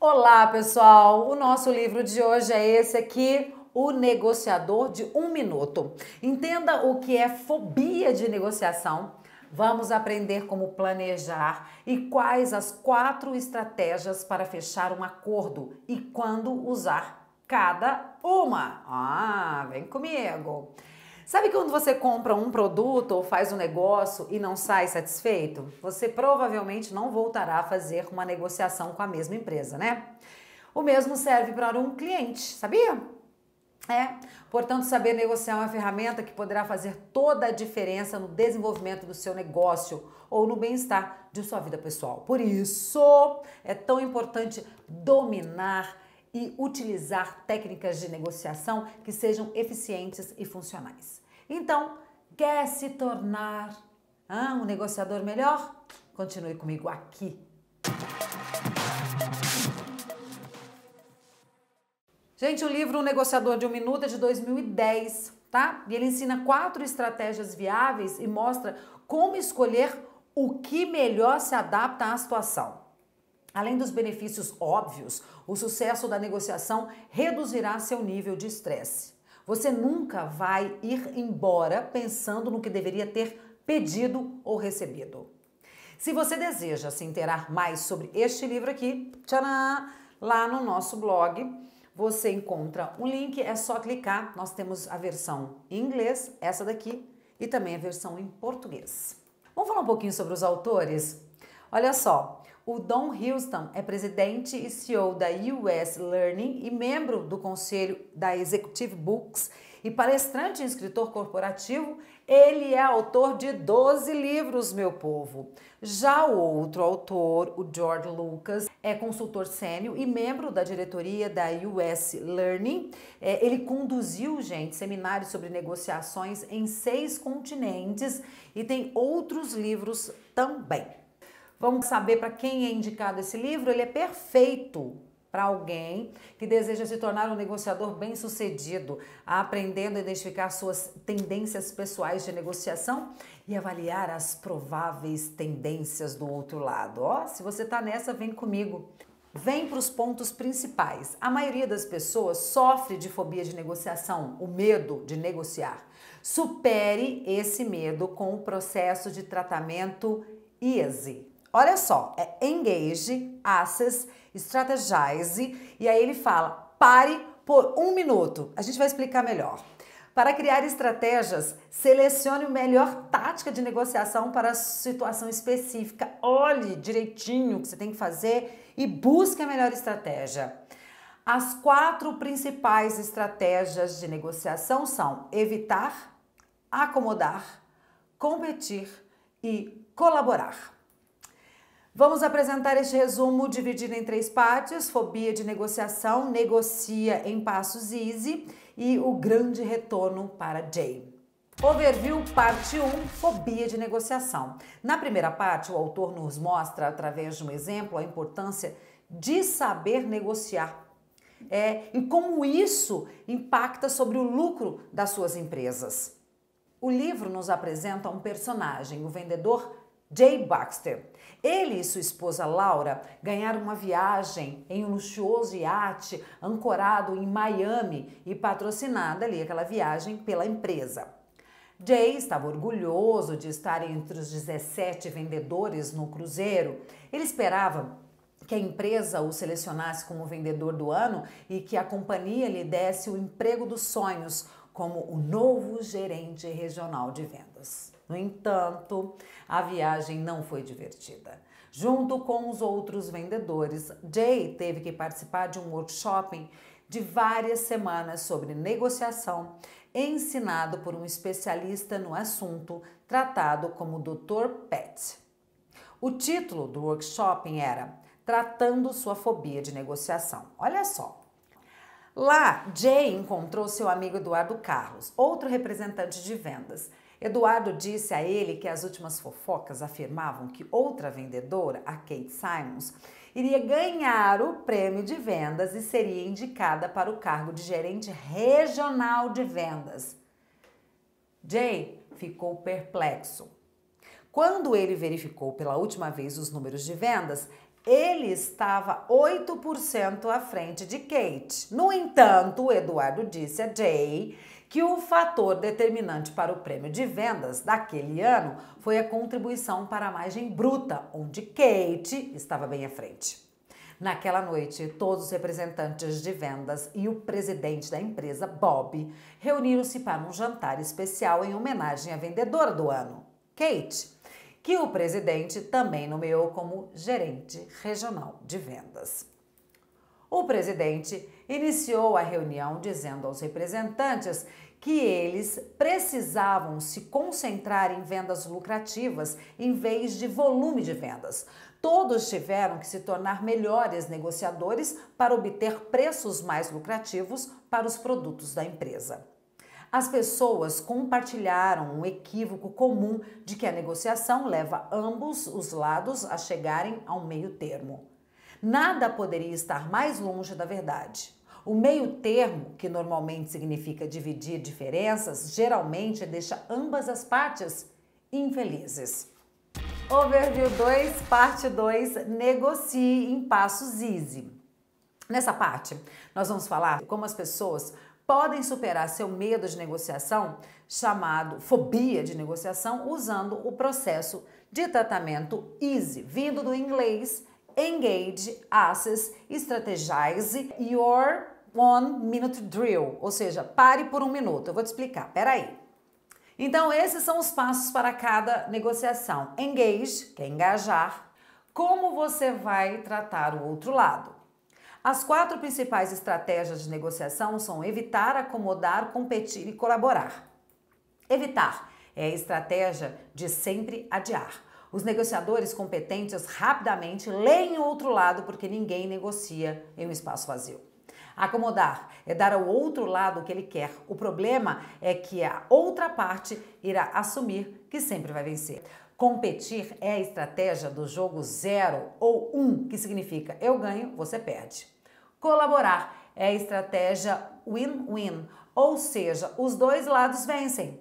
Olá, pessoal! O nosso livro de hoje é esse aqui. O Negociador de Um Minuto. Entenda o que é fobia de negociação. Vamos aprender como planejar e quais as quatro estratégias para fechar um acordo e quando usar cada uma. Ah, vem comigo! Sabe quando você compra um produto ou faz um negócio e não sai satisfeito? Você provavelmente não voltará a fazer uma negociação com a mesma empresa, né? O mesmo serve para um cliente, sabia? É. Portanto, saber negociar é uma ferramenta que poderá fazer toda a diferença no desenvolvimento do seu negócio ou no bem-estar de sua vida pessoal. Por isso, é tão importante dominar e utilizar técnicas de negociação que sejam eficientes e funcionais. Então, quer se tornar ah, um negociador melhor? Continue comigo aqui. Gente, o livro O Negociador de um Minuto é de 2010, tá? E ele ensina quatro estratégias viáveis e mostra como escolher o que melhor se adapta à situação. Além dos benefícios óbvios, o sucesso da negociação reduzirá seu nível de estresse. Você nunca vai ir embora pensando no que deveria ter pedido ou recebido. Se você deseja se interar mais sobre este livro aqui, lá no nosso blog você encontra um link, é só clicar. Nós temos a versão em inglês, essa daqui, e também a versão em português. Vamos falar um pouquinho sobre os autores? Olha só, o Don Houston é presidente e CEO da US Learning e membro do conselho da Executive Books e palestrante e escritor corporativo, ele é autor de 12 livros, meu povo. Já o outro autor, o George Lucas, é consultor sênior e membro da diretoria da US Learning. É, ele conduziu, gente, seminários sobre negociações em seis continentes e tem outros livros também. Vamos saber para quem é indicado esse livro? Ele é perfeito para alguém que deseja se tornar um negociador bem-sucedido, aprendendo a identificar suas tendências pessoais de negociação e avaliar as prováveis tendências do outro lado. Ó, oh, se você está nessa, vem comigo. Vem para os pontos principais. A maioria das pessoas sofre de fobia de negociação, o medo de negociar. Supere esse medo com o processo de tratamento Easy. Olha só, é engage, access, strategize e aí ele fala pare por um minuto. A gente vai explicar melhor. Para criar estratégias, selecione a melhor tática de negociação para a situação específica. Olhe direitinho o que você tem que fazer e busque a melhor estratégia. As quatro principais estratégias de negociação são evitar, acomodar, competir e colaborar. Vamos apresentar este resumo dividido em três partes: fobia de negociação, negocia em passos easy e o grande retorno para Jay. Overview parte 1, fobia de negociação. Na primeira parte, o autor nos mostra através de um exemplo a importância de saber negociar é, e como isso impacta sobre o lucro das suas empresas. O livro nos apresenta um personagem, o vendedor Jay Baxter. Ele e sua esposa Laura ganharam uma viagem em um luxuoso iate ancorado em Miami e patrocinada ali aquela viagem pela empresa. Jay estava orgulhoso de estar entre os 17 vendedores no cruzeiro. Ele esperava que a empresa o selecionasse como vendedor do ano e que a companhia lhe desse o emprego dos sonhos como o novo gerente regional de vendas. No entanto, a viagem não foi divertida. Junto com os outros vendedores, Jay teve que participar de um workshop de várias semanas sobre negociação, ensinado por um especialista no assunto, tratado como Dr. Pet. O título do workshop era Tratando sua fobia de negociação. Olha só. Lá, Jay encontrou seu amigo Eduardo Carlos, outro representante de vendas, Eduardo disse a ele que as últimas fofocas afirmavam que outra vendedora, a Kate Simons, iria ganhar o prêmio de vendas e seria indicada para o cargo de gerente regional de vendas. Jay ficou perplexo. Quando ele verificou pela última vez os números de vendas, ele estava 8% à frente de Kate. No entanto, Eduardo disse a Jay que o fator determinante para o prêmio de vendas daquele ano foi a contribuição para a margem bruta, onde Kate estava bem à frente. Naquela noite, todos os representantes de vendas e o presidente da empresa, Bob, reuniram-se para um jantar especial em homenagem à vendedora do ano, Kate, que o presidente também nomeou como gerente regional de vendas. O presidente iniciou a reunião dizendo aos representantes que eles precisavam se concentrar em vendas lucrativas em vez de volume de vendas. Todos tiveram que se tornar melhores negociadores para obter preços mais lucrativos para os produtos da empresa. As pessoas compartilharam um equívoco comum de que a negociação leva ambos os lados a chegarem ao meio termo. Nada poderia estar mais longe da verdade. O meio termo, que normalmente significa dividir diferenças, geralmente deixa ambas as partes infelizes. Overview 2, parte 2, negocie em passos easy. Nessa parte, nós vamos falar como as pessoas podem superar seu medo de negociação, chamado fobia de negociação, usando o processo de tratamento EASY, vindo do inglês engage, assess, strategize your one minute drill, ou seja, pare por um minuto. Eu vou te explicar, peraí. Então, esses são os passos para cada negociação. Engage, que é engajar, como você vai tratar o outro lado. As quatro principais estratégias de negociação são evitar, acomodar, competir e colaborar. Evitar é a estratégia de sempre adiar. Os negociadores competentes rapidamente leem o outro lado porque ninguém negocia em um espaço vazio. Acomodar é dar ao outro lado o que ele quer. O problema é que a outra parte irá assumir que sempre vai vencer. Competir é a estratégia do jogo zero ou um, que significa eu ganho, você perde. Colaborar é a estratégia win-win, ou seja, os dois lados vencem.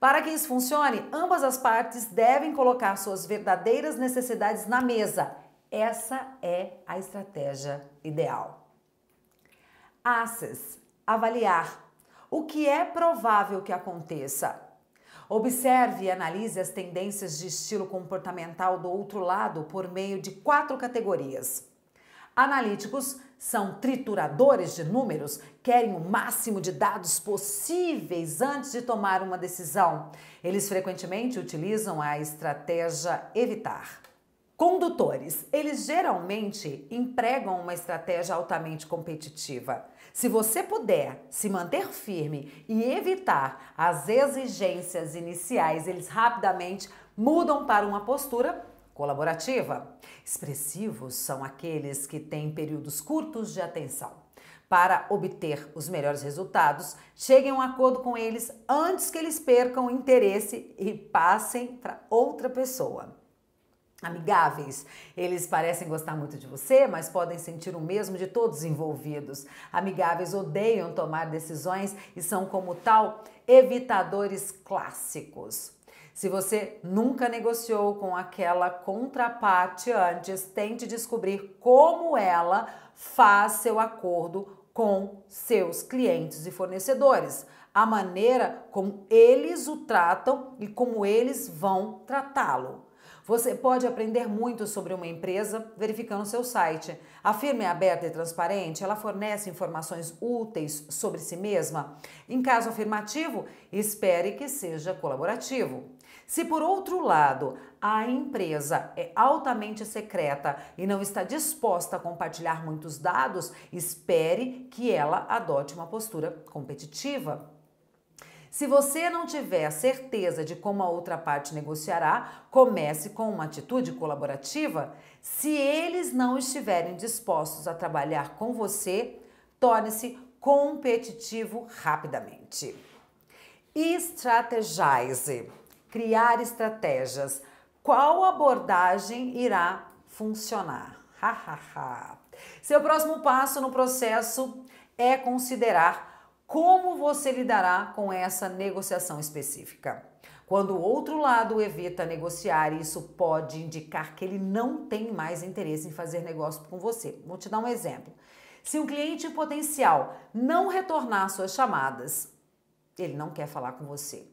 Para que isso funcione, ambas as partes devem colocar suas verdadeiras necessidades na mesa. Essa é a estratégia ideal. Aces, avaliar o que é provável que aconteça. Observe e analise as tendências de estilo comportamental do outro lado por meio de quatro categorias: analíticos, são trituradores de números, querem o máximo de dados possíveis antes de tomar uma decisão. Eles frequentemente utilizam a estratégia evitar. Condutores, eles geralmente empregam uma estratégia altamente competitiva. Se você puder se manter firme e evitar as exigências iniciais, eles rapidamente mudam para uma postura Colaborativa. Expressivos são aqueles que têm períodos curtos de atenção. Para obter os melhores resultados, cheguem a um acordo com eles antes que eles percam o interesse e passem para outra pessoa amigáveis. Eles parecem gostar muito de você, mas podem sentir o mesmo de todos envolvidos. Amigáveis odeiam tomar decisões e são como tal evitadores clássicos. Se você nunca negociou com aquela contraparte antes, tente descobrir como ela faz seu acordo com seus clientes e fornecedores, a maneira como eles o tratam e como eles vão tratá-lo. Você pode aprender muito sobre uma empresa verificando seu site. A firma é aberta e transparente, ela fornece informações úteis sobre si mesma. Em caso afirmativo, espere que seja colaborativo. Se por outro lado, a empresa é altamente secreta e não está disposta a compartilhar muitos dados, espere que ela adote uma postura competitiva. Se você não tiver certeza de como a outra parte negociará, comece com uma atitude colaborativa. Se eles não estiverem dispostos a trabalhar com você, torne-se competitivo rapidamente. Estrategize criar estratégias. Qual abordagem irá funcionar? Seu próximo passo no processo é considerar como você lidará com essa negociação específica. Quando o outro lado evita negociar, isso pode indicar que ele não tem mais interesse em fazer negócio com você. Vou te dar um exemplo. Se um cliente potencial não retornar suas chamadas, ele não quer falar com você.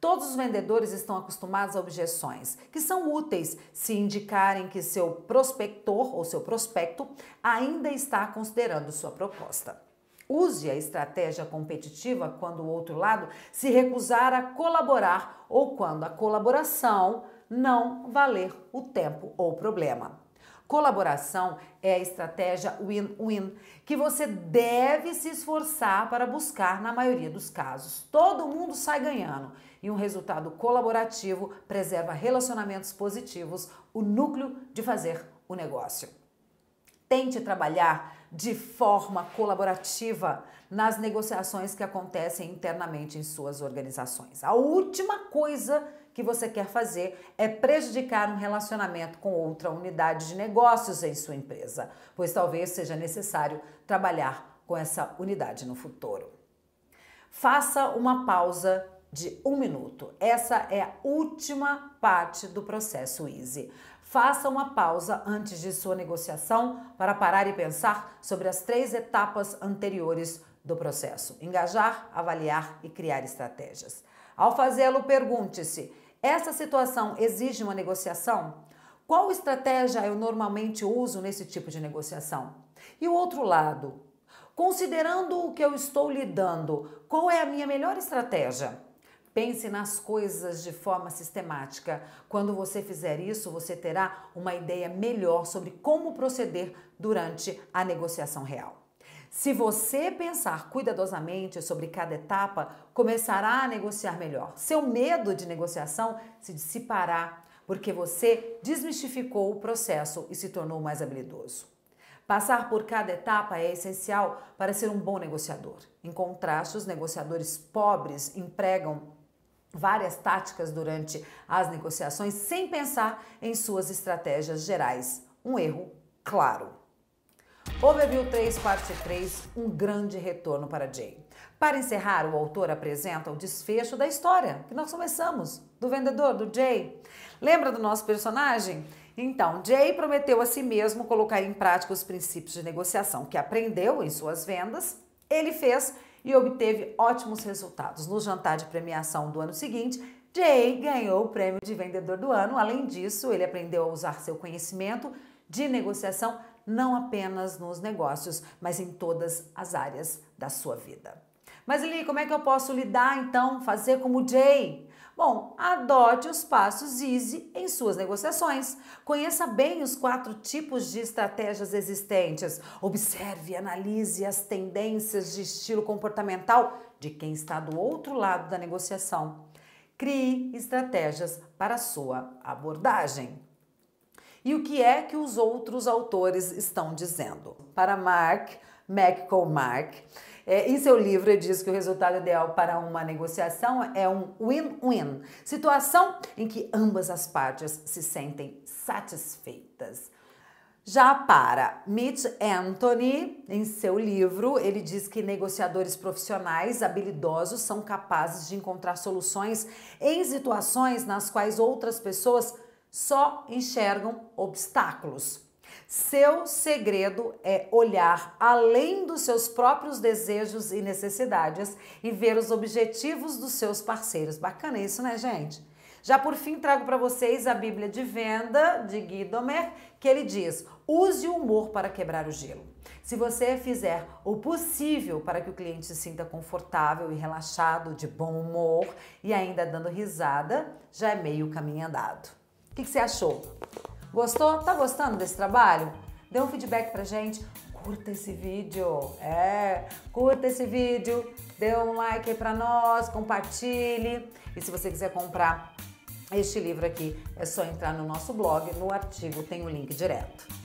Todos os vendedores estão acostumados a objeções, que são úteis se indicarem que seu prospector ou seu prospecto ainda está considerando sua proposta. Use a estratégia competitiva quando o outro lado se recusar a colaborar ou quando a colaboração não valer o tempo ou problema. Colaboração é a estratégia win-win que você deve se esforçar para buscar na maioria dos casos. Todo mundo sai ganhando e um resultado colaborativo preserva relacionamentos positivos, o núcleo de fazer o negócio. Tente trabalhar de forma colaborativa nas negociações que acontecem internamente em suas organizações. A última coisa que que você quer fazer é prejudicar um relacionamento com outra unidade de negócios em sua empresa, pois talvez seja necessário trabalhar com essa unidade no futuro. Faça uma pausa de um minuto. Essa é a última parte do processo Easy. Faça uma pausa antes de sua negociação para parar e pensar sobre as três etapas anteriores do processo: engajar, avaliar e criar estratégias. Ao fazê-lo, pergunte-se: essa situação exige uma negociação? Qual estratégia eu normalmente uso nesse tipo de negociação? E o outro lado? Considerando o que eu estou lidando, qual é a minha melhor estratégia? Pense nas coisas de forma sistemática. Quando você fizer isso, você terá uma ideia melhor sobre como proceder durante a negociação real. Se você pensar cuidadosamente sobre cada etapa, começará a negociar melhor. Seu medo de negociação se dissipará porque você desmistificou o processo e se tornou mais habilidoso. Passar por cada etapa é essencial para ser um bom negociador. Em contraste, os negociadores pobres empregam várias táticas durante as negociações sem pensar em suas estratégias gerais. Um erro claro. Overview 3, parte 3, um grande retorno para Jay. Para encerrar, o autor apresenta o desfecho da história que nós começamos, do vendedor, do Jay. Lembra do nosso personagem? Então, Jay prometeu a si mesmo colocar em prática os princípios de negociação que aprendeu em suas vendas. Ele fez e obteve ótimos resultados. No jantar de premiação do ano seguinte, Jay ganhou o prêmio de vendedor do ano. Além disso, ele aprendeu a usar seu conhecimento de negociação não apenas nos negócios, mas em todas as áreas da sua vida. Mas Lili, como é que eu posso lidar então, fazer como Jay? Bom, adote os passos Easy em suas negociações. Conheça bem os quatro tipos de estratégias existentes. Observe e analise as tendências de estilo comportamental de quem está do outro lado da negociação. Crie estratégias para sua abordagem e o que é que os outros autores estão dizendo. Para Mark, McCormack, é, em seu livro ele diz que o resultado ideal para uma negociação é um win-win, situação em que ambas as partes se sentem satisfeitas. Já para Mitch Anthony, em seu livro, ele diz que negociadores profissionais habilidosos são capazes de encontrar soluções em situações nas quais outras pessoas só enxergam obstáculos. Seu segredo é olhar além dos seus próprios desejos e necessidades e ver os objetivos dos seus parceiros. Bacana isso, né, gente? Já por fim, trago para vocês a Bíblia de Venda de Guidomer, que ele diz: use o humor para quebrar o gelo. Se você fizer o possível para que o cliente se sinta confortável e relaxado, de bom humor e ainda dando risada, já é meio caminho andado. O que, que, você achou? Gostou? Tá gostando desse trabalho? Dê um feedback pra gente. Curta esse vídeo, é, curta esse vídeo, dê um like aí pra nós, compartilhe. E se você quiser comprar este livro aqui, é só entrar no nosso blog, no artigo tem o link direto.